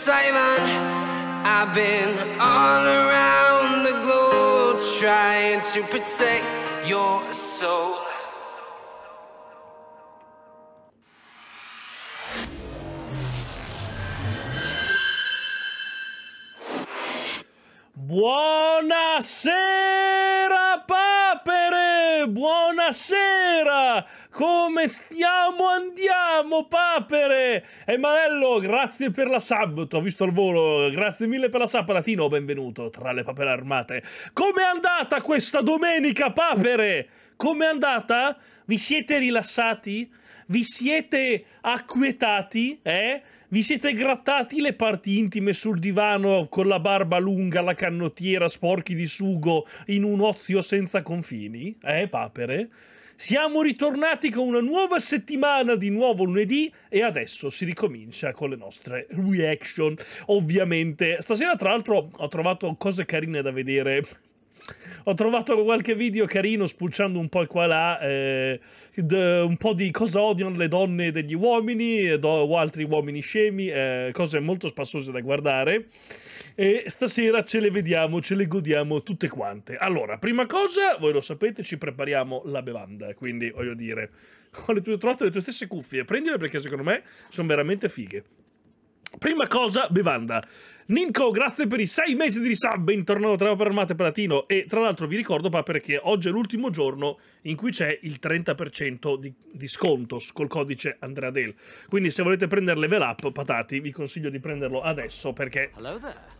Simon. I've been all around the globe trying to protect your soul. Buonasera! buonasera! Come stiamo? Andiamo, papere! E eh, Manello, grazie per la sub, ti ho visto al volo, grazie mille per la sub, Latino, benvenuto tra le papere armate. Com'è andata questa domenica, papere? Com'è andata? Vi siete rilassati? Vi siete acquietati? Eh? Vi siete grattati le parti intime sul divano con la barba lunga, la cannottiera, sporchi di sugo, in un ozio senza confini? Eh, papere? Siamo ritornati con una nuova settimana di nuovo lunedì e adesso si ricomincia con le nostre reaction, ovviamente. Stasera tra l'altro ho trovato cose carine da vedere ho trovato qualche video carino spulciando un po' qua e là, eh, un po' di cosa odiano le donne degli uomini, o altri uomini scemi, eh, cose molto spassose da guardare. E stasera ce le vediamo, ce le godiamo tutte quante. Allora, prima cosa, voi lo sapete, ci prepariamo la bevanda, quindi voglio dire, ho, le tue, ho trovato le tue stesse cuffie, prendile perché secondo me sono veramente fighe. Prima cosa, bevanda. Ninko, grazie per i sei mesi di risub, bentornato tra Opera Armate Palatino. E tra l'altro vi ricordo, Paper, che oggi è l'ultimo giorno in cui c'è il 30% di, di, sconto col codice Andrea Del. Quindi se volete prendere level up, patati, vi consiglio di prenderlo adesso perché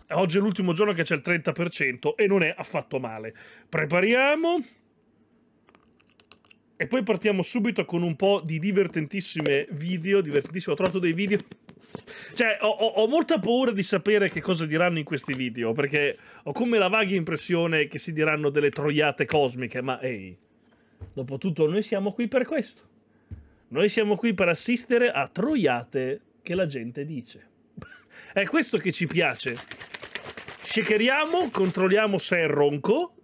oggi è l'ultimo giorno che c'è il 30% e non è affatto male. Prepariamo. E poi partiamo subito con un po' di divertentissime video, divertentissimo, ho trovato dei video cioè, ho, ho, molta paura di sapere che cosa diranno in questi video, perché ho come la vaga impressione che si diranno delle troiate cosmiche, ma ehi, hey, dopo tutto noi siamo qui per questo. Noi siamo qui per assistere a troiate che la gente dice. È questo che ci piace. Shakeriamo, controlliamo se è ronco.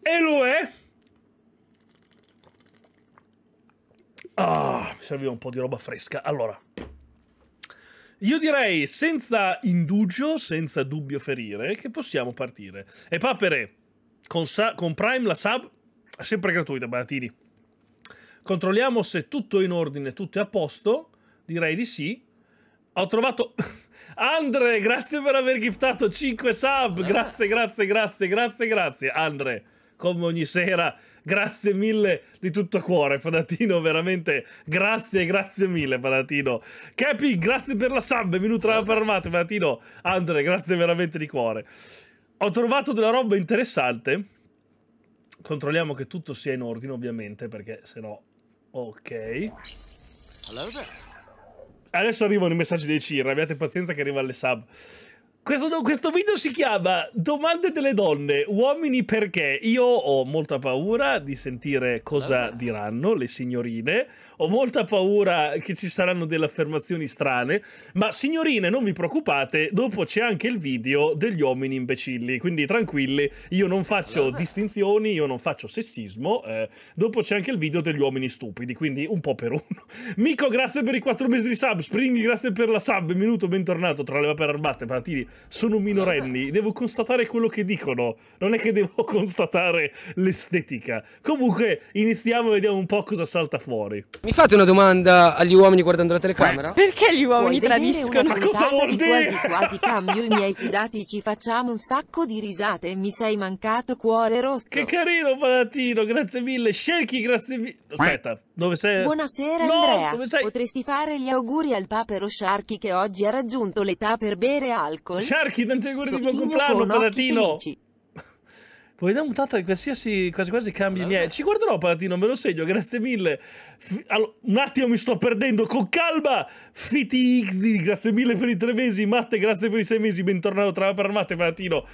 E lo è. Ah, mi serviva un po' di roba fresca. Allora. Io direi senza indugio, senza dubbio ferire, che possiamo partire. E papere, con, con Prime la sub è sempre gratuita, Baratini. Controlliamo se tutto è in ordine, tutto è a posto. Direi di sì. Ho trovato... Andre, grazie per aver giftato 5 sub. Grazie, grazie, grazie, grazie, grazie. Andre, come ogni sera grazie mille di tutto cuore, Padatino, veramente grazie, grazie mille, Padatino. Capi, grazie per la sub, benvenuto alla parmata, Padatino. Andre, grazie veramente di cuore. Ho trovato della roba interessante. Controlliamo che tutto sia in ordine, ovviamente, perché se no... Ok. Adesso arrivano i messaggi dei CIR, abbiate pazienza che arriva alle sub. Questo, questo, video si chiama Domande delle donne, uomini perché? Io ho molta paura di sentire cosa diranno le signorine, ho molta paura che ci saranno delle affermazioni strane, ma signorine non vi preoccupate, dopo c'è anche il video degli uomini imbecilli, quindi tranquilli, io non faccio distinzioni, io non faccio sessismo, eh, dopo c'è anche il video degli uomini stupidi, quindi un po' per uno. Mico, grazie per i quattro mesi di sub, Springy, grazie per la sub, benvenuto, bentornato tra le vapere armate, partiti sono ah. minorenni, devo constatare quello che dicono, non è che devo constatare l'estetica. Comunque, iniziamo e vediamo un po' cosa salta fuori. Mi fate una domanda agli uomini guardando la telecamera? Perché gli uomini tradiscono? Ma cosa vuol dire? Quasi, quasi cambio i miei fidati, ci facciamo un sacco di risate, mi sei mancato cuore rosso. Che carino, Palatino, grazie mille. Shelky, grazie mille. Aspetta. Dove sei? Buonasera no, Andrea, potresti fare gli auguri al papero Sharky che oggi ha raggiunto l'età per bere alcol? Sharky, tanti auguri Sottigno di buon compleanno, palatino. Puoi dare mutata di qualsiasi, quasi quasi cambi allora. miei. Ci guarderò, Palatino, me lo segno, grazie mille. F allora, un attimo mi sto perdendo, con calma! Fiti Ixdi, grazie mille per i tre mesi, Matte, grazie per i sei mesi, bentornato tra armate, Palatino.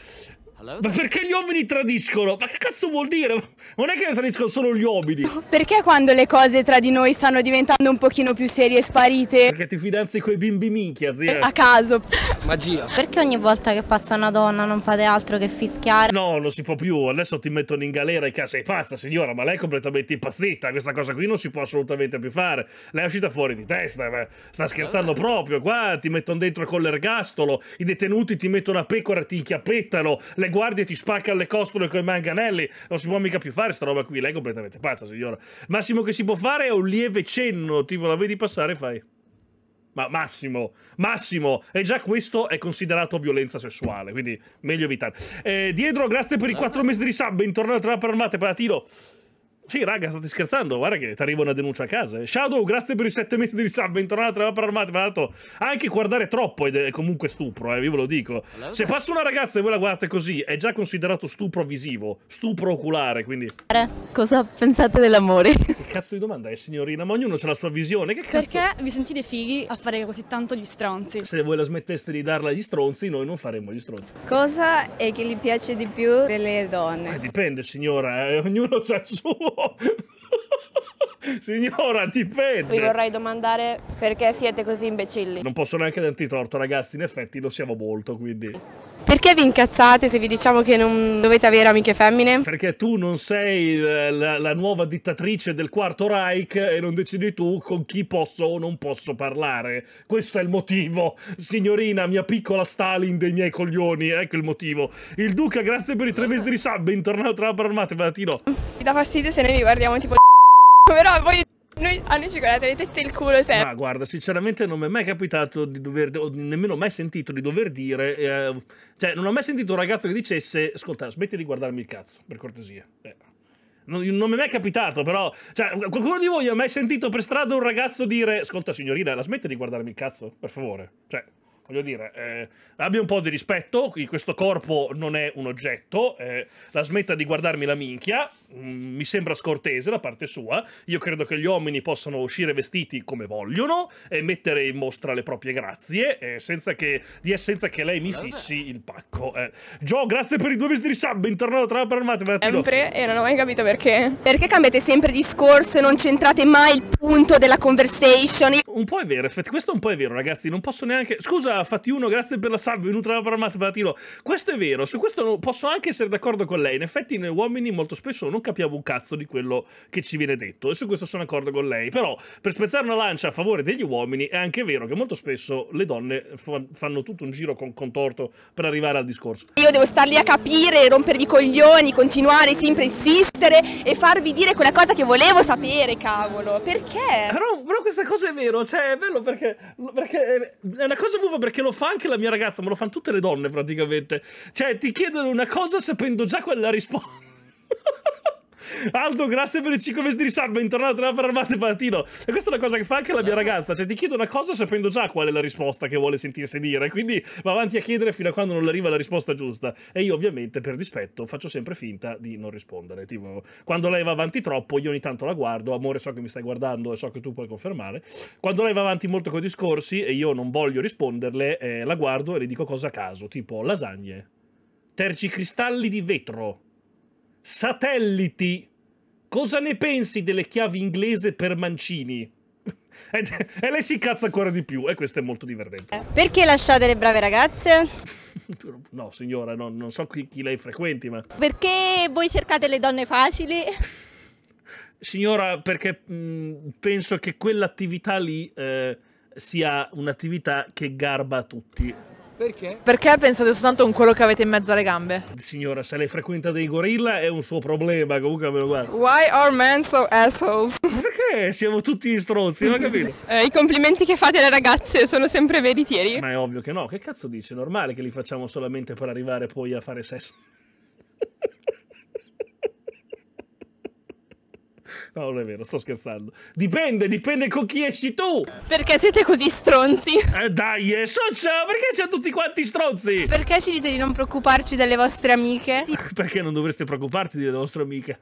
Ma perché gli uomini tradiscono? Ma che cazzo vuol dire? Non è che tradiscono solo gli uomini. Perché quando le cose tra di noi stanno diventando un pochino più serie e sparite? Perché ti fidanzi con i bimbi minchia, zia. A caso. Magia. Perché ogni volta che passa una donna non fate altro che fischiare? No, non si può più. Adesso ti mettono in galera e cazzo, sei pazza signora, ma lei è completamente impazzita. Questa cosa qui non si può assolutamente più fare. Lei è uscita fuori di testa, ma eh. sta scherzando allora. proprio. Qua ti mettono dentro con l'ergastolo, i detenuti ti mettono a pecora, ti inchiappettano le guardia e ti spacca le costole con i manganelli. Non si può mica più fare sta roba qui. Lei è completamente pazza, signora. Massimo che si può fare è un lieve cenno, tipo la vedi passare e fai. Ma Massimo, Massimo, e già questo è considerato violenza sessuale, quindi meglio evitare. Eh, Dietro, grazie per i ah. quattro mesi di sub, intorno alla trappa armata, Palatino. Sì, raga, state scherzando. Guarda che ti arriva una denuncia a casa. Eh. Shadow, grazie per i 7 mesi di sub. Bentornato alla Trappa Armata. Ma dato anche guardare troppo è comunque stupro, eh, vi ve lo dico. Se passa una ragazza e voi la guardate così, è già considerato stupro visivo, stupro oculare, quindi... Cosa pensate dell'amore? cazzo di domanda è, signorina? Ma ognuno ha la sua visione. Che cazzo? Perché vi sentite fighi a fare così tanto gli stronzi? Se voi la smetteste di darla agli stronzi, noi non faremmo gli stronzi. Cosa è che gli piace di più delle donne? Eh, dipende, signora. Eh, ognuno ha il suo. Signora, ti pente! Vi vorrei domandare perché siete così imbecilli. Non posso neanche darti torto, ragazzi. In effetti lo siamo molto, quindi... Perché vi incazzate se vi diciamo che non dovete avere amiche femmine? Perché tu non sei eh, la, la nuova dittatrice del quarto Reich e non decidi tu con chi posso o non posso parlare. Questo è il motivo. Signorina, mia piccola Stalin dei miei coglioni, ecco il motivo. Il Duca, grazie per i tre mesi di sub, bentornato tra la armata, Valentino. Mi dà fastidio se noi vi guardiamo tipo... Però voi noi, a noi ci guardate le tette e il culo sempre. Ma guarda, sinceramente non mi è mai capitato di dover, o nemmeno mai sentito di dover dire, eh, cioè non ho mai sentito un ragazzo che dicesse, ascolta, smetti di guardarmi il cazzo, per cortesia. Eh. Non, non, mi è mai capitato, però. Cioè, qualcuno di voi ha mai sentito per strada un ragazzo dire: Ascolta, signorina, la smette di guardarmi il cazzo, per favore. Cioè, voglio dire, eh, abbia un po' di rispetto. Questo corpo non è un oggetto. Eh, la smetta di guardarmi la minchia. Mm, mi sembra scortese da parte sua. Io credo che gli uomini possano uscire vestiti come vogliono e mettere in mostra le proprie grazie, eh, senza, che, di, senza che lei mi fissi il pacco. Eh. Gio, grazie per i due vestiti di sub, bentornato tra fermate. Sempre, e eh, non ho mai capito perché. Perché cambiate sempre discorso e non centrate mai il punto della conversation? Un po' è vero, effetti, questo un po' è vero, ragazzi, non posso neanche... Scusa, fatti uno, grazie per la sub, venuta la fermata, Patino. Questo è vero, su questo posso anche essere d'accordo con lei, in effetti noi uomini molto spesso non capiamo un cazzo di quello che ci viene detto e su questo sono d'accordo con lei. Però per spezzare una lancia a favore degli uomini è anche vero che molto spesso le donne fanno tutto un giro con contorto per arrivare al discorso. Io devo star lì a capire, rompervi i coglioni, continuare sempre a insistere e farvi dire quella cosa che volevo sapere, cavolo. Perché? Però, però questa cosa è vero, cioè è bello perché, perché è una cosa nuova perché lo fa anche la mia ragazza, ma lo fanno tutte le donne praticamente. Cioè ti chiedono una cosa sapendo già quella risposta. Aldo, grazie per i 5 mesi di risalva. Bentornato nella fermata Palatino. E questa è una cosa che fa anche la mia eh. ragazza. Cioè, ti chiedo una cosa sapendo già qual è la risposta che vuole sentirsi dire. Quindi va avanti a chiedere fino a quando non le arriva la risposta giusta. E io, ovviamente, per dispetto, faccio sempre finta di non rispondere. Tipo, quando lei va avanti troppo, io ogni tanto la guardo. Amore, so che mi stai guardando e so che tu puoi confermare. Quando lei va avanti molto con i discorsi e io non voglio risponderle, eh, la guardo e le dico cosa a caso. Tipo, lasagne, Terci cristalli di vetro Satelliti, cosa ne pensi delle chiavi inglese per mancini? e lei si incazza ancora di più e questo è molto divertente. Perché lasciate le brave ragazze? No, signora, no, non so chi, chi lei frequenti, ma... Perché voi cercate le donne facili? Signora, perché mh, penso che quell'attività lì eh, sia un'attività che garba a tutti. Perché? Perché pensate soltanto a quello che avete in mezzo alle gambe. Signora, se lei frequenta dei gorilla è un suo problema, comunque me lo guardo. Why are men so assholes? Perché siamo tutti stronzi, non ho capito. eh, I complimenti che fate alle ragazze sono sempre veritieri. Ma è ovvio che no, che cazzo dici? È normale che li facciamo solamente per arrivare poi a fare sesso. No, non è vero, sto scherzando. Dipende, dipende con chi esci tu. Perché siete così stronzi? Eh dai, eh, socia, perché siete tutti quanti stronzi? Perché ci dite di non preoccuparci delle vostre amiche? Perché non dovreste preoccuparti delle vostre amiche?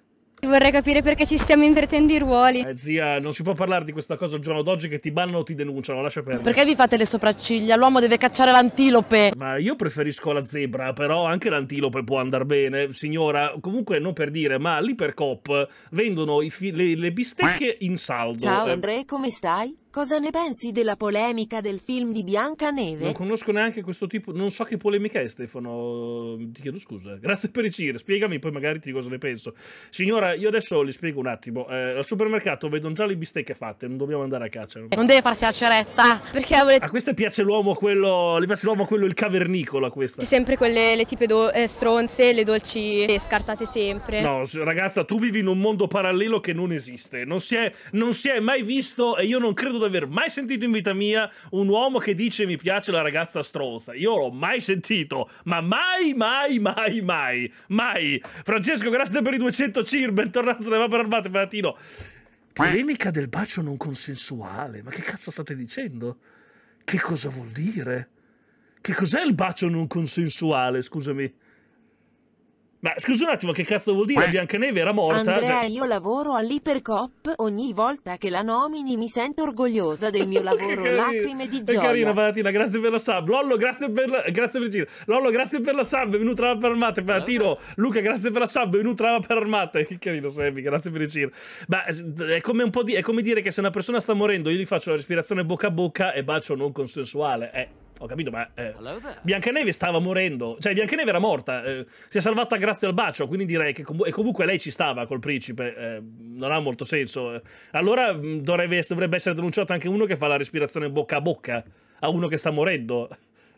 Vorrei capire perché ci stiamo invertendo i ruoli. Eh, zia, non si può parlare di questa cosa al giorno d'oggi che ti bannano o ti denunciano, lascia perdere. Perché vi fate le sopracciglia? L'uomo deve cacciare l'antilope. Ma io preferisco la zebra, però anche l'antilope può andare bene, signora. Comunque, non per dire, ma l'Ipercop vendono le, le, bistecche in saldo. Ciao eh, Andrea, come stai? Cosa ne pensi della polemica del film di Biancaneve? Non conosco neanche questo tipo, non so che polemica è Stefano, ti chiedo scusa. Grazie per i CIR, spiegami poi magari ti cosa ne penso. Signora, io adesso le spiego un attimo. Eh, al supermercato vedono già le bistecche fatte, non dobbiamo andare a caccia. Non deve farsi la ceretta, perché volete... A queste piace l'uomo quello, le piace l'uomo quello il cavernicolo a questa. C'è sempre quelle le tipe do, eh, stronze, le dolci eh, scartate sempre. No, ragazza, tu vivi in un mondo parallelo che non esiste. Non si è, non si è mai visto e io non credo di aver mai sentito in vita mia un uomo che dice mi piace la ragazza stronza. Io l'ho mai sentito, ma mai, mai, mai, mai, mai. Francesco, grazie per i 200 cir, bentornato sulle vapore armate, Valentino. Polemica del bacio non consensuale, ma che cazzo state dicendo? Che cosa vuol dire? Che cos'è il bacio non consensuale, scusami? Ma scusa un attimo, che cazzo vuol dire? Biancaneve era morta. Andrea, cioè... io lavoro all'Ipercop. Ogni volta che la nomini mi sento orgogliosa del mio lavoro. Lacrime di gioia. Che carina, Valentina, grazie per la sub. Lollo, grazie per la... Grazie Virginia. Lollo, grazie per la sub. Venuta la permate. Valentino, Luca, grazie per la sub. Venuta la permate. Che carino, Sebi, grazie per il giro. Ma è come, di... è come dire che se una persona sta morendo, io gli faccio la respirazione bocca a bocca e bacio non consensuale. Eh. Ho capito, ma eh, Biancaneve stava morendo. Cioè, Biancaneve era morta. Eh, si è salvata grazie al bacio, quindi direi che com comunque lei ci stava col principe. Eh, non ha molto senso. Allora mm, dovrebbe, dovrebbe essere denunciato anche uno che fa la respirazione bocca a bocca a uno che sta morendo.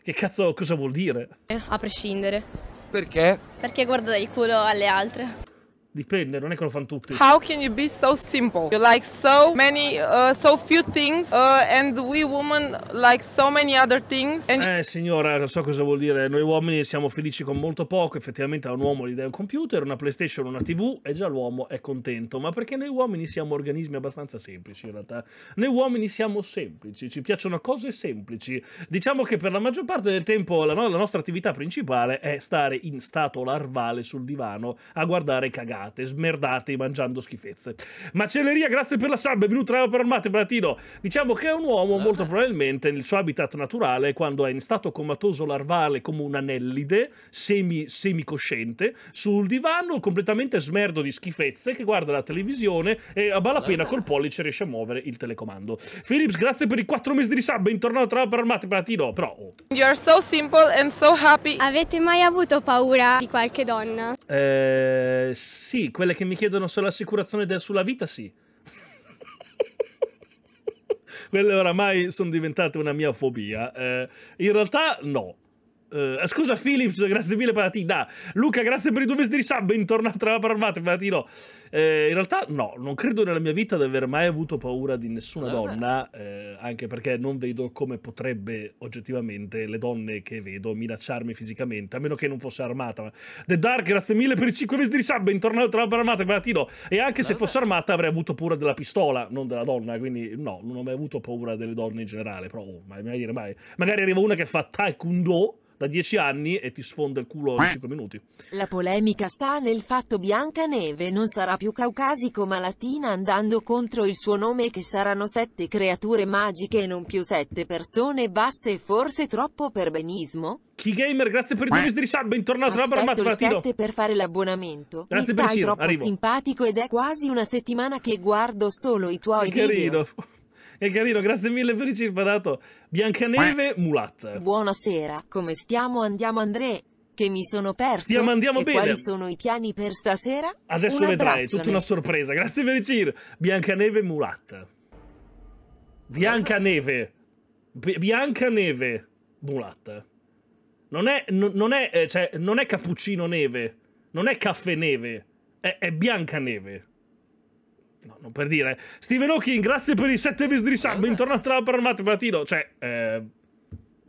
Che cazzo, cosa vuol dire? Eh, a prescindere. Perché? Perché guarda il culo alle altre. Dipende, non è che lo fanno tutti. How can you be so simple? You like so many, uh, so few things uh, and we women like so many other things. And... Eh signora, non so cosa vuol dire. Noi uomini siamo felici con molto poco. Effettivamente a un uomo gli dai un computer, una PlayStation, una TV e già l'uomo è contento. Ma perché noi uomini siamo organismi abbastanza semplici in realtà. Noi uomini siamo semplici, ci piacciono cose semplici. Diciamo che per la maggior parte del tempo la, no la nostra attività principale è stare in stato larvale sul divano a guardare cagare smerate, smerdate mangiando schifezze. Macelleria, grazie per la sub, benvenuto Rava per Armate, Platino. Diciamo che è un uomo molto probabilmente nel suo habitat naturale, quando è in stato comatoso larvale come un anellide, semi, semicosciente, sul divano completamente smerdo di schifezze che guarda la televisione e a malapena col pollice riesce a muovere il telecomando. Philips, grazie per i quattro mesi di sub, intornato Rava per Armate, Platino, però... Oh. You are so simple and so happy. Avete mai avuto paura di qualche donna? Eh, sì sì, quelle che mi chiedono solo assicurazione del, sulla vita sì. quelle oramai sono diventate una mia fobia. Eh, in realtà no, Uh, scusa Philips, grazie mille Patatina. Luca, grazie per i due mesi di sub, bentornato alla parmate, Patatino. Eh, in realtà no, non credo nella mia vita di aver mai avuto paura di nessuna donna, eh, anche perché non vedo come potrebbe oggettivamente le donne che vedo minacciarmi fisicamente, a meno che non fosse armata. The Dark, grazie mille per i 5 mesi di sub, intornato alla parmate, Patatino. E anche se fosse armata avrei avuto paura della pistola, non della donna, quindi no, non ho mai avuto paura delle donne in generale, però oh, mai, mai dire mai. Magari arriva una che fa taekwondo da dieci anni e ti sfonda il culo in cinque minuti. La polemica sta nel fatto Biancaneve non sarà più caucasico ma latina andando contro il suo nome che saranno sette creature magiche e non più sette persone basse e forse troppo per benismo? Keygamer, grazie per il mese di risab, bentornato a Barmat Partito. Grazie per fare l'abbonamento. Grazie Mi per il troppo Arrivo. simpatico ed è quasi una settimana che guardo solo i tuoi Carino. video è carino, grazie mille per il circolato. Biancaneve, Mulat. Buonasera, come stiamo? Andiamo André, che mi sono perso. Stiamo andiamo e bene. Quali sono i piani per stasera? Adesso una vedrai, è tutta una sorpresa. Grazie per il CIR. Biancaneve Mulat. Biancaneve. B- Biancaneve Mulat. Non è, non, non, è, eh, cioè, non è cappuccino neve. Non è caffè neve. È, è Biancaneve no, non per dire. Steven Hawking, grazie per i sette mesi di sub, bentornato alla Parmate Platino. Cioè, eh,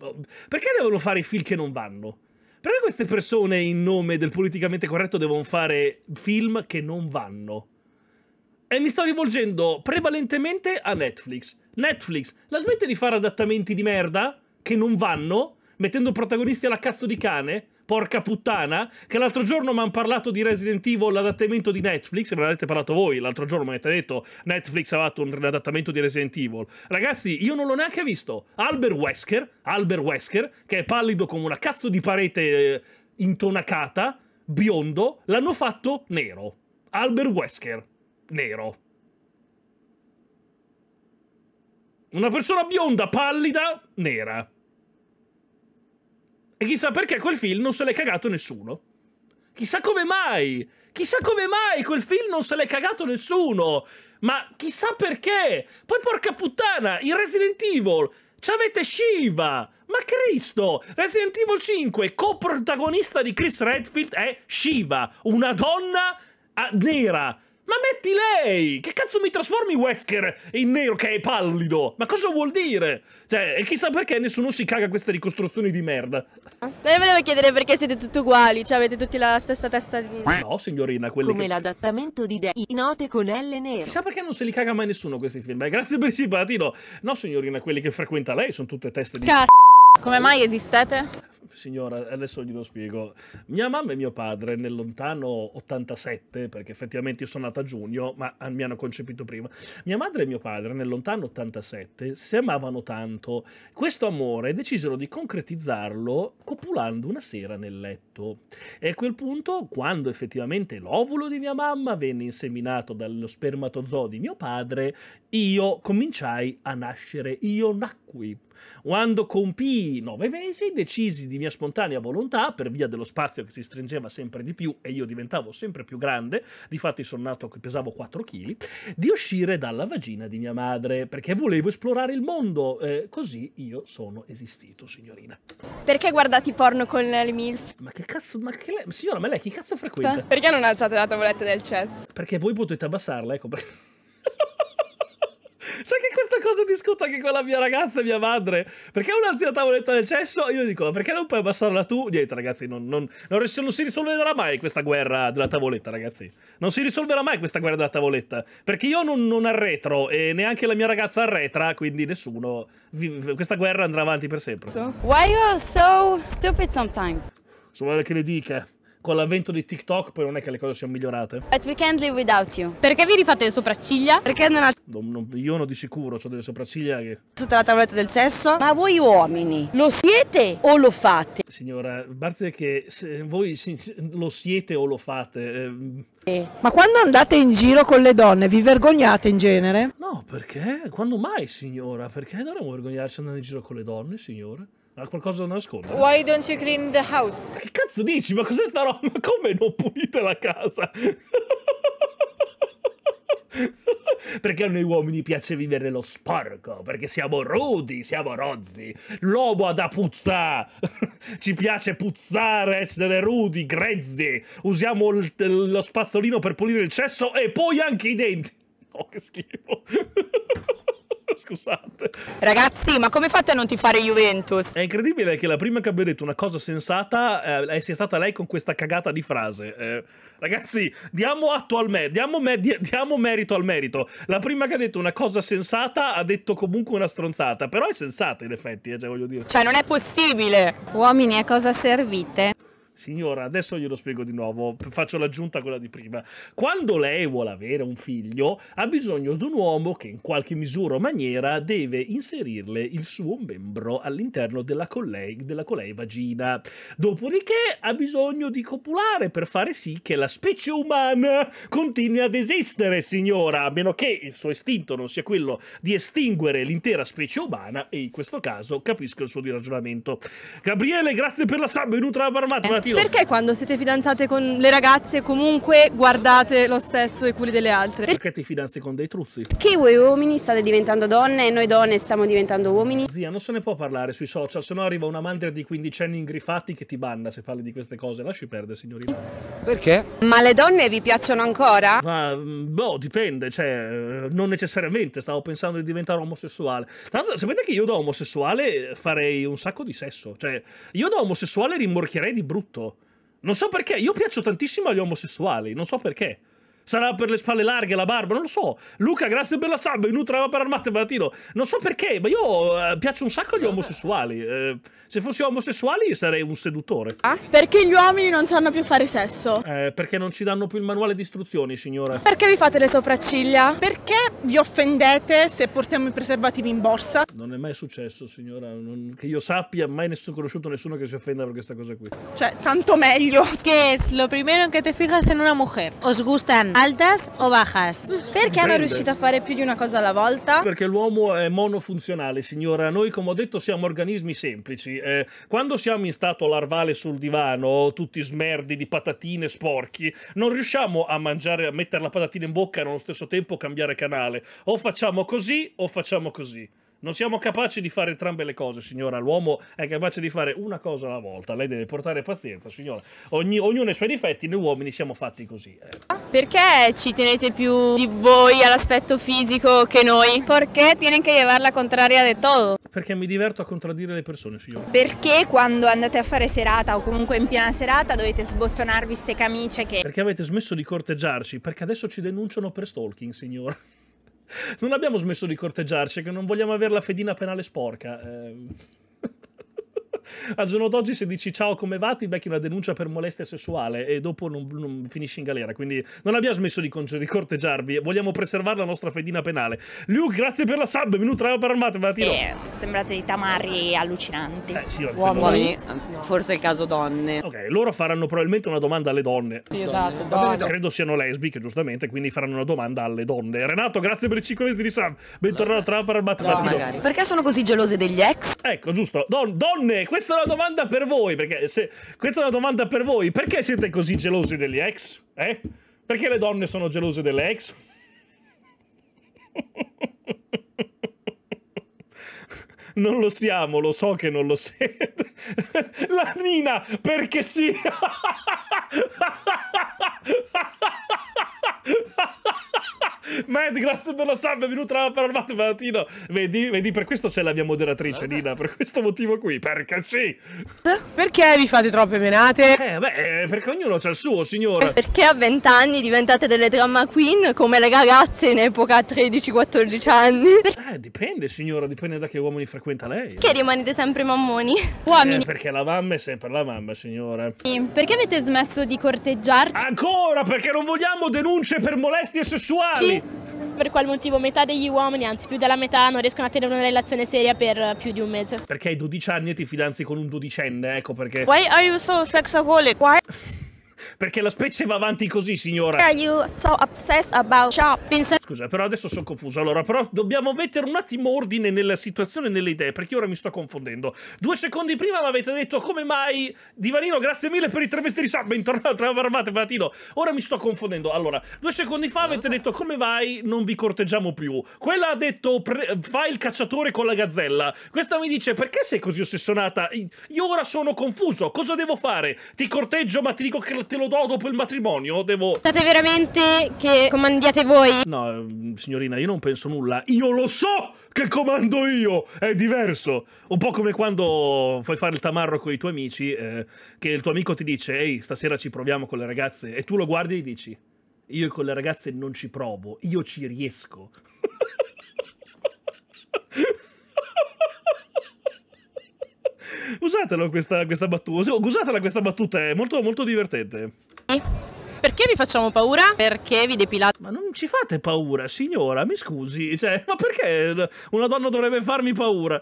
oh, perché devono fare i film che non vanno? Perché queste persone in nome del politicamente corretto devono fare film che non vanno? E mi sto rivolgendo prevalentemente a Netflix. Netflix, la smette di fare adattamenti di merda che non vanno, mettendo protagonisti alla cazzo di cane? porca puttana, che l'altro giorno mi hanno parlato di Resident Evil, l'adattamento di Netflix, me l'avete parlato voi, l'altro giorno mi avete detto Netflix ha fatto un adattamento di Resident Evil. Ragazzi, io non l'ho neanche visto. Albert Wesker, Albert Wesker, che è pallido come una cazzo di parete eh, intonacata, biondo, l'hanno fatto nero. Albert Wesker, nero. Una persona bionda, pallida, nera. E chissà perché quel film non se l'è cagato nessuno. Chissà come mai. Chissà come mai quel film non se l'è cagato nessuno. Ma chissà perché. Poi porca puttana, il Resident Evil. C'avete Shiva. Ma Cristo! Resident Evil 5, coprotagonista di Chris Redfield, è Shiva, una donna ah, nera ma metti lei! Che cazzo mi trasformi Wesker in nero che è pallido? Ma cosa vuol dire? Cioè, e chissà perché nessuno si caga queste ricostruzioni di merda. Lei volevo chiedere perché siete tutti uguali, cioè avete tutti la stessa testa di... No, signorina, quelli Come che... l'adattamento di Dei note con L nero. Chissà perché non se li caga mai nessuno questi film. Eh, grazie per il simpatino. No, signorina, quelli che frequenta lei sono tutte teste di... Cazzo! Come mai esistete? signora, adesso glielo spiego. Mia mamma e mio padre nel lontano 87, perché effettivamente io sono nata a giugno, ma ah, mi hanno concepito prima, mia madre e mio padre nel lontano 87 si amavano tanto. Questo amore decisero di concretizzarlo copulando una sera nel letto. E a quel punto, quando effettivamente l'ovulo di mia mamma venne inseminato dallo spermatozoo di mio padre, io cominciai a nascere, io nacqui. Quando compii nove mesi decisi di mia spontanea volontà, per via dello spazio che si stringeva sempre di più e io diventavo sempre più grande, difatti sono nato che pesavo 4 kg, di uscire dalla vagina di mia madre perché volevo esplorare il mondo. Eh, così io sono esistito, signorina. Perché guardati i porno con le MILF? Ma che cazzo, ma che lei, signora, ma lei chi cazzo frequenta? Perché non alzate la tavoletta del chess? Perché voi potete abbassarla, ecco. Perché... Sai che questa cosa discuto anche con la mia ragazza e mia madre? Perché una zia tavoletta nel cesso? Io dico, ma perché non puoi abbassarla tu? Niente, ragazzi, non, non, non, non si risolverà mai questa guerra della tavoletta, ragazzi. Non si risolverà mai questa guerra della tavoletta. Perché io non, non arretro e neanche la mia ragazza arretra, quindi nessuno. Questa guerra andrà avanti per sempre. So, why you so stupid sometimes? Solo che le dica con l'avvento di TikTok poi non è che le cose siano migliorate. But we can't live without you. Perché vi rifate le sopracciglia? Perché non ha... Non, non, io no di sicuro, ho delle sopracciglia che... Tutta la tavoletta del sesso? Ma voi uomini, lo siete o lo fate? Signora, a parte che se voi lo siete o lo fate... Ehm... Eh, ma quando andate in giro con le donne vi vergognate in genere? No, perché? Quando mai, signora? Perché dovremmo vergognarci andando in giro con le donne, signora? Ha qualcosa da nascondere. Why don't you clean the house? Che cazzo dici? Ma cos'è sta roba? Come non pulite la casa? perché a noi uomini piace vivere lo sporco, perché siamo rudi, siamo rozzi. L'uomo ha da puzza! Ci piace puzzare, essere rudi, grezzi. Usiamo lo spazzolino per pulire il cesso e poi anche i denti. Oh, che schifo. Scusate. Ragazzi, ma come fate a non ti fare Juventus? È incredibile che la prima che abbia detto una cosa sensata eh, eh sia stata lei con questa cagata di frase. Eh, ragazzi, diamo atto al merito, diamo, me diamo merito al merito. La prima che ha detto una cosa sensata ha detto comunque una stronzata, però è sensata in effetti, eh, cioè voglio dire. Cioè non è possibile. Uomini, a cosa servite? Signora, adesso glielo spiego di nuovo, faccio l'aggiunta a quella di prima. Quando lei vuole avere un figlio, ha bisogno di un uomo che in qualche misura o maniera deve inserirle il suo membro all'interno della colei, della collei vagina. Dopodiché ha bisogno di copulare per fare sì che la specie umana continui ad esistere, signora, a meno che il suo istinto non sia quello di estinguere l'intera specie umana e in questo caso capisco il suo di ragionamento. Gabriele, grazie per la sub, benvenuta alla barmata continuo. Perché quando siete fidanzate con le ragazze comunque guardate lo stesso i culi delle altre? Perché ti fidanzi con dei truzzi? Che voi uomini state diventando donne e noi donne stiamo diventando uomini? Zia, non se ne può parlare sui social, se no arriva una mandria di quindicenni ingrifatti che ti banna se parli di queste cose. Lasci perdere, signorina. Perché? Ma le donne vi piacciono ancora? Ma, mm, boh, dipende, cioè, eh, non necessariamente. Stavo pensando di diventare omosessuale. Tra l'altro, sapete che io da omosessuale farei un sacco di sesso. Cioè, io da omosessuale rimorchierei di brutto. Non so perché, io piaccio tantissimo agli omosessuali, non so perché. Sarà per le spalle larghe, la barba, non lo so. Luca, grazie per la sub, nutrava per armate mattino. Non so perché, ma io eh, piaccio un sacco agli omosessuali. Eh, se fossi omosessuali sarei un seduttore. Ah, perché gli uomini non sanno più fare sesso? Eh, perché non ci danno più il manuale di istruzioni, signora. Perché vi fate le sopracciglia? Perché vi offendete se portiamo i preservativi in borsa? Non è mai successo, signora. Non, che io sappia, mai nessuno conosciuto nessuno che si offenda per questa cosa qui. Cioè, tanto meglio. Che es lo primero che ti fijas in una mujer? Os gustan Altas o bajas? Perché hanno riuscito a fare più di una cosa alla volta? Perché l'uomo è monofunzionale, signora. Noi, come ho detto, siamo organismi semplici. Eh, quando siamo in stato larvale sul divano, tutti smerdi di patatine sporchi, non riusciamo a mangiare, a mettere la patatina in bocca e allo stesso tempo cambiare canale. O facciamo così o facciamo così. Non siamo capaci di fare entrambe le cose, signora. L'uomo è capace di fare una cosa alla volta. Lei deve portare pazienza, signora. Ogni, ognuno ha i suoi difetti, noi uomini siamo fatti così. Eh. Perché ci tenete più di voi all'aspetto fisico che noi? Perché tienen che llevar la contraria de todo. Perché mi diverto a contraddire le persone, signora. Perché quando andate a fare serata o comunque in piena serata dovete sbottonarvi ste camicie che... Perché avete smesso di corteggiarci? Perché adesso ci denunciano per stalking, signora non abbiamo smesso di corteggiarci, che non vogliamo avere la fedina penale sporca. Eh. al giorno d'oggi se dici ciao come va ti becchi una denuncia per molestia sessuale e dopo non, non finisci in galera. Quindi non abbiamo smesso di, di, corteggiarvi, vogliamo preservare la nostra fedina penale. Luke, grazie per la sub, venuto a armate, ve la Eh, sembrate dei tamari allucinanti. Eh, sì, Uomini, no. forse è il caso donne. Ok, loro faranno probabilmente una domanda alle donne. Sì, esatto, donne. Donne. Credo siano lesbiche, giustamente, quindi faranno una domanda alle donne. Renato, grazie per i 5 mesi di sub. Bentornato a Trump armate, no, Perché sono così gelose degli ex? Ecco, giusto. Don donne, questa è una domanda per voi, perché se, questa è una domanda per voi, perché siete così gelosi degli ex? Eh? Perché le donne sono gelose delle ex? non lo siamo, lo so che non lo siete. La Nina, perché sì. Mad, grazie per la sub, è venuta la parolata Valentino. Vedi, vedi, per questo c'è la mia moderatrice, Nina, per questo motivo qui, perché sì. Perché vi fate troppe menate? Eh, beh, perché ognuno c'ha il suo, signore. Eh, perché a 20 anni diventate delle drama queen come le ragazze in epoca 13-14 anni? Eh, dipende, signora, dipende da che uomini frequenta lei. Che rimanete sempre mammoni. Eh, uomini. Eh, perché la mamma è sempre la mamma, signora. Perché avete smesso di corteggiarci? Ancora, perché non vogliamo denunce per molestie sessuali. Ci per qual motivo metà degli uomini, anzi più della metà, non riescono a tenere una relazione seria per eh, più di un mese? Perché hai 12 anni e ti fidanzi con un dodicenne, ecco perché. Why are you so sexaholic? Why? Perché la specie va avanti così, signora. Are you so obsessed about shopping? Scusa, però adesso sono confuso. Allora, però dobbiamo mettere un attimo ordine nella situazione e nelle idee, perché ora mi sto confondendo. Due secondi prima mi avete detto come mai... Divanino, grazie mille per i tre vestiti di sa... Bentornato, tra armate, patino. Ora mi sto confondendo. Allora, due secondi fa avete detto come vai non vi corteggiamo più. Quella ha detto fai il cacciatore con la gazzella. Questa mi dice perché sei così ossessionata? Io ora sono confuso. Cosa devo fare? Ti corteggio ma ti dico che la te lo do dopo il matrimonio? Devo... State veramente che comandiate voi? No, mm, signorina, io non penso nulla. Io lo so che comando io! È diverso! Un po' come quando fai fare il tamarro con i tuoi amici, eh, che il tuo amico ti dice, ehi, stasera ci proviamo con le ragazze, e tu lo guardi e dici, io con le ragazze non ci provo, io ci riesco. Usatelo questa, questa battuta. Usatela questa battuta, è molto, molto divertente. Perché vi facciamo paura? Perché vi depilate? Ma non ci fate paura, signora, mi scusi. Cioè, ma perché una donna dovrebbe farmi paura?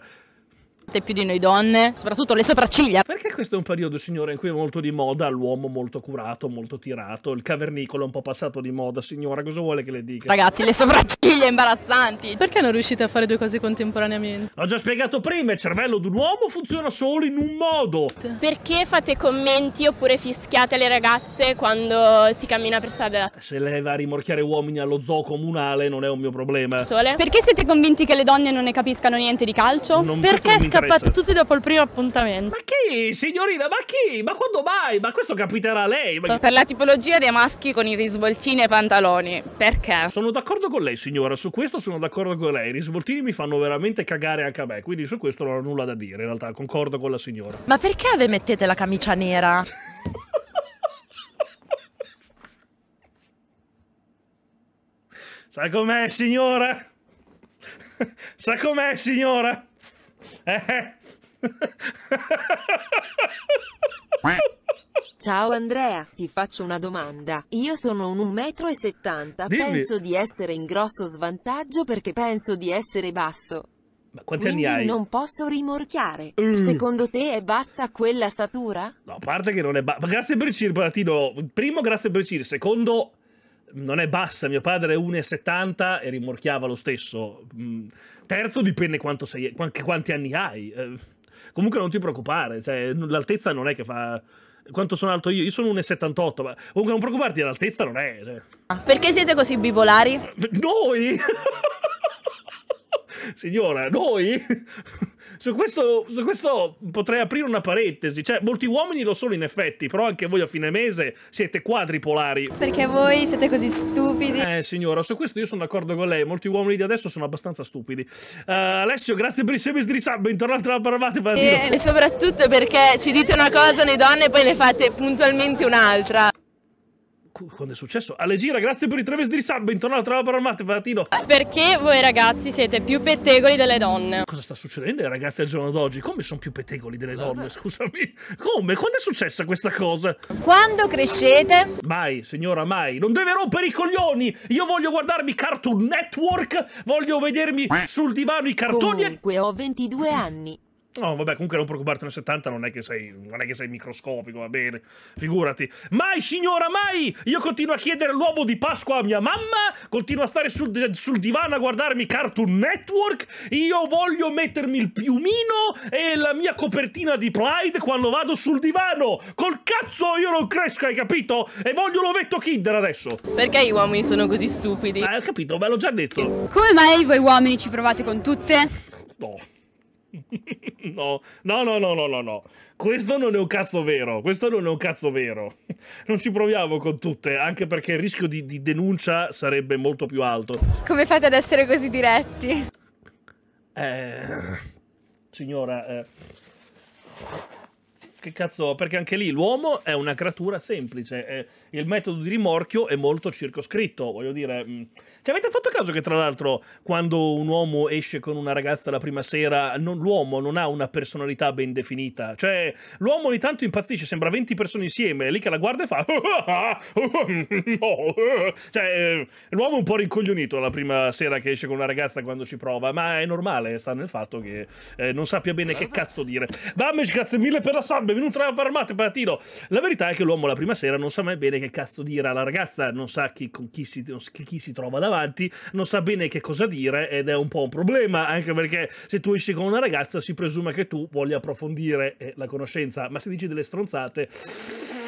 più di noi donne, soprattutto le sopracciglia. Perché questo è un periodo, signore, in cui è molto di moda l'uomo molto curato, molto tirato, il cavernicolo è un po' passato di moda, signora, cosa vuole che le dica? Ragazzi, le sopracciglia imbarazzanti. Perché non riuscite a fare due cose contemporaneamente? L'ho già spiegato prima, il cervello di un uomo funziona solo in un modo. Perché fate commenti oppure fischiate le ragazze quando si cammina per strada? Eh, se lei va a rimorchiare uomini allo zoo comunale non è un mio problema. Sole? Perché siete convinti che le donne non ne capiscano niente di calcio? Non Perché scappati tutti dopo il primo appuntamento. Ma chi, signorina? Ma chi? Ma quando mai? Ma questo capiterà a lei. Ma... Per la tipologia dei maschi con i risvoltini e i pantaloni. Perché? Sono d'accordo con lei, signora. Su questo sono d'accordo con lei. I risvoltini mi fanno veramente cagare anche a me. Quindi su questo non ho nulla da dire. In realtà concordo con la signora. Ma perché ve mettete la camicia nera? Sai com'è, signora? Sa com'è, signora? Eh. Ciao Andrea, ti faccio una domanda. Io sono un 1,70 m, penso di essere in grosso svantaggio perché penso di essere basso. Ma quanti Quindi anni hai? non posso rimorchiare. Mm. Secondo te è bassa quella statura? No, a parte che non è bassa. Grazie per il cibo, Primo, grazie per il cibo. Secondo non è bassa, mio padre è 1,70 e rimorchiava lo stesso. Mm, terzo dipende quanto sei, quanti, anni hai. Eh, comunque non ti preoccupare, cioè, l'altezza non è che fa... Quanto sono alto io? Io sono 1,78, ma comunque non preoccuparti, l'altezza non è... Cioè. Perché siete così bipolari? Noi! signora, noi su, questo, su questo potrei aprire una parentesi, cioè molti uomini lo sono in effetti, però anche voi a fine mese siete quadripolari. Perché voi siete così stupidi. Eh signora, su questo io sono d'accordo con lei, molti uomini di adesso sono abbastanza stupidi. Uh, Alessio, grazie per il servizio di sub, bentornato alla parvate. E soprattutto perché ci dite una cosa noi donne e poi ne fate puntualmente un'altra quando è successo? Alle gira, grazie per i tre mesi di risalbo, intorno alla trava parolmate, Valentino. Perché voi ragazzi siete più pettegoli delle donne? Cosa sta succedendo ai ragazzi al giorno d'oggi? Come sono più pettegoli delle donne, scusami? Come? Quando è successa questa cosa? Quando crescete? Mai, signora, mai. Non deve rompere i coglioni! Io voglio guardarmi Cartoon Network, voglio vedermi sul divano i cartoni Comunque, ho 22 anni No, vabbè, comunque non preoccupartene 70, non è, che sei, non è che sei microscopico, va bene, figurati. Mai, signora, mai! Io continuo a chiedere l'uovo di Pasqua a mia mamma, continuo a stare sul, sul, divano a guardarmi Cartoon Network, io voglio mettermi il piumino e la mia copertina di Pride quando vado sul divano! Col cazzo io non cresco, hai capito? E voglio l'ovetto Kinder adesso! Perché gli uomini sono così stupidi? Ah, ho capito, ve l'ho già detto. Come mai voi uomini ci provate con tutte? No. No, no, no, no, no, no, no. Questo non è un cazzo vero. Questo non è un cazzo vero. Non ci proviamo con tutte, anche perché il rischio di, di denuncia sarebbe molto più alto. Come fate ad essere così diretti? Eh, signora, eh, che cazzo, perché anche lì l'uomo è una creatura semplice, è, il metodo di rimorchio è molto circoscritto, voglio dire... Mm. Ci avete fatto caso che tra l'altro quando un uomo esce con una ragazza la prima sera, l'uomo non ha una personalità ben definita, cioè l'uomo ogni tanto impazzisce, sembra 20 persone insieme, è lì che la guarda e fa... cioè, eh, l'uomo è un po' rincoglionito la prima sera che esce con una ragazza quando ci prova, ma è normale, sta nel fatto che eh, non sappia bene che cazzo dire. Damage, grazie mille per la sub, venuto armato e patatino. La verità è che l'uomo la prima sera non sa mai bene che cazzo dire alla ragazza, non sa chi, con chi si, chi si trova davanti, non sa bene che cosa dire ed è un po' un problema, anche perché se tu esci con una ragazza si presume che tu voglia approfondire eh, la conoscenza, ma se dici delle stronzate